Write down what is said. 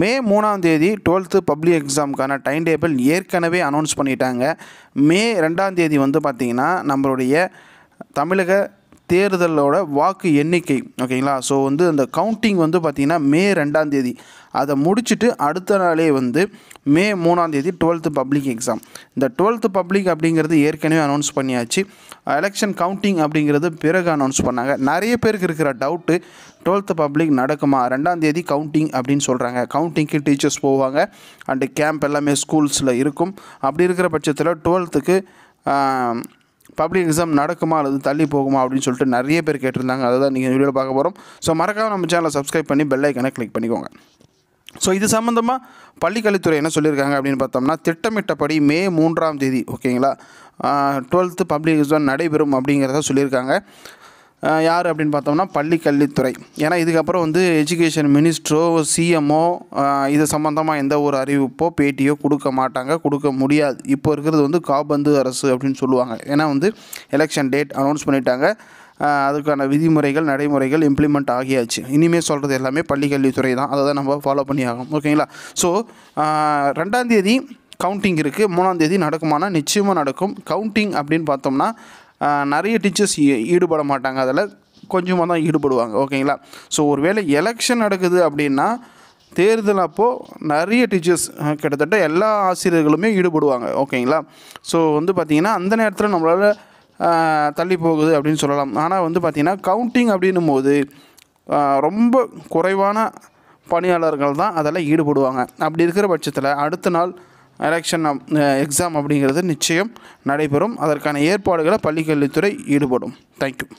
மே மூணாம் தேதி twelfth public எக்ஸாமுக்கான டைம் டேபிள் ஏற்கனவே அனௌன்ஸ் பண்ணிட்டாங்க மே ரெண்டாம் தேதி வந்து பார்த்திங்கன்னா நம்மளுடைய தமிழக தேர்தலோட வாக்கு எண்ணிக்கை ஓகேங்களா ஸோ வந்து அந்த கவுண்டிங் வந்து பார்த்திங்கன்னா மே ரெண்டாம் தேதி அதை முடிச்சுட்டு அடுத்த நாளே வந்து மே மூணாம் தேதி டுவெல்த்து பப்ளிக் எக்ஸாம் இந்த டுவெல்த்து பப்ளிக் அப்படிங்கிறது ஏற்கனவே அனௌன்ஸ் பண்ணியாச்சு எலெக்ஷன் கவுண்டிங் அப்படிங்கிறது பிறகு அனௌன்ஸ் பண்ணாங்க நிறைய பேருக்கு இருக்கிற டவுட்டு டுவெல்த்து பப்ளிக் நடக்குமா ரெண்டாம் தேதி கவுண்டிங் அப்படின்னு சொல்கிறாங்க கவுண்டிங்க்கு டீச்சர்ஸ் போவாங்க அண்டு கேம்ப் எல்லாமே ஸ்கூல்ஸில் இருக்கும் அப்படி இருக்கிற பட்சத்தில் டுவெல்த்துக்கு பப்ளிக் எக்ஸாம் நடக்குமா அல்லது தள்ளி போகுமா அப்படின்னு சொல்லிட்டு நிறைய பேர் கேட்டிருந்தாங்க அதை தான் நீங்கள் வீடியோ பார்க்க போகிறோம் ஸோ மறக்காமல் நம்ம சேனலை சப்ஸ்கிரைப் பண்ணி பெல் ஐக்கனை கிளிக் பண்ணிக்கோங்க ஸோ இது சம்மந்தமாக பள்ளிக்கல்வித்துறை என்ன சொல்லியிருக்காங்க அப்படின்னு பார்த்தோம்னா திட்டமிட்டபடி மே மூன்றாம் தேதி ஓகேங்களா டுவெல்த்து பப்ளிக் எக்ஸாம் நடைபெறும் அப்படிங்கிறத சொல்லியிருக்காங்க யார் அப்படின்னு பார்த்தோம்னா பள்ளி கல்வித்துறை ஏன்னா இதுக்கப்புறம் வந்து எஜுகேஷன் மினிஸ்ட்ரோ சிஎம்ஓ இது சம்மந்தமாக எந்த ஒரு அறிவிப்போ பேட்டியோ கொடுக்க மாட்டாங்க கொடுக்க முடியாது இப்போ இருக்கிறது வந்து காபந்து அரசு அப்படின்னு சொல்லுவாங்க ஏன்னா வந்து எலெக்ஷன் டேட் அனௌன்ஸ் பண்ணிட்டாங்க அதுக்கான விதிமுறைகள் நடைமுறைகள் இம்ப்ளிமெண்ட் ஆகியாச்சு இனிமேல் சொல்கிறது எல்லாமே பள்ளிக்கல்வித்துறை தான் அதை தான் நம்ம ஃபாலோ பண்ணி ஆகும் ஓகேங்களா ஸோ ரெண்டாந்தேதி கவுண்டிங் இருக்குது தேதி நடக்குமானா நிச்சயமாக நடக்கும் கவுண்டிங் அப்படின்னு பார்த்தோம்னா நிறைய டீச்சர்ஸ் ஈடுபட மாட்டாங்க அதில் கொஞ்சமாக தான் ஈடுபடுவாங்க ஓகேங்களா ஸோ ஒரு வேளை எலெக்ஷன் நடக்குது அப்படின்னா தேர்தல் அப்போது நிறைய டீச்சர்ஸ் கிட்டத்தட்ட எல்லா ஆசிரியர்களுமே ஈடுபடுவாங்க ஓகேங்களா ஸோ வந்து பார்த்திங்கன்னா அந்த நேரத்தில் நம்மளால் தள்ளி போகுது அப்படின்னு சொல்லலாம் ஆனால் வந்து பார்த்திங்கன்னா கவுண்டிங் அப்படின்னும் போது ரொம்ப குறைவான பணியாளர்கள் தான் அதெல்லாம் ஈடுபடுவாங்க அப்படி இருக்கிற பட்சத்தில் அடுத்த நாள் எலெக்ஷன் எக்ஸாம் um, uh, அப்படிங்கிறது நிச்சயம் நடைபெறும் அதற்கான ஏற்பாடுகளை பள்ளிக்கல்வித்துறை ஈடுபடும் தேங்க்யூ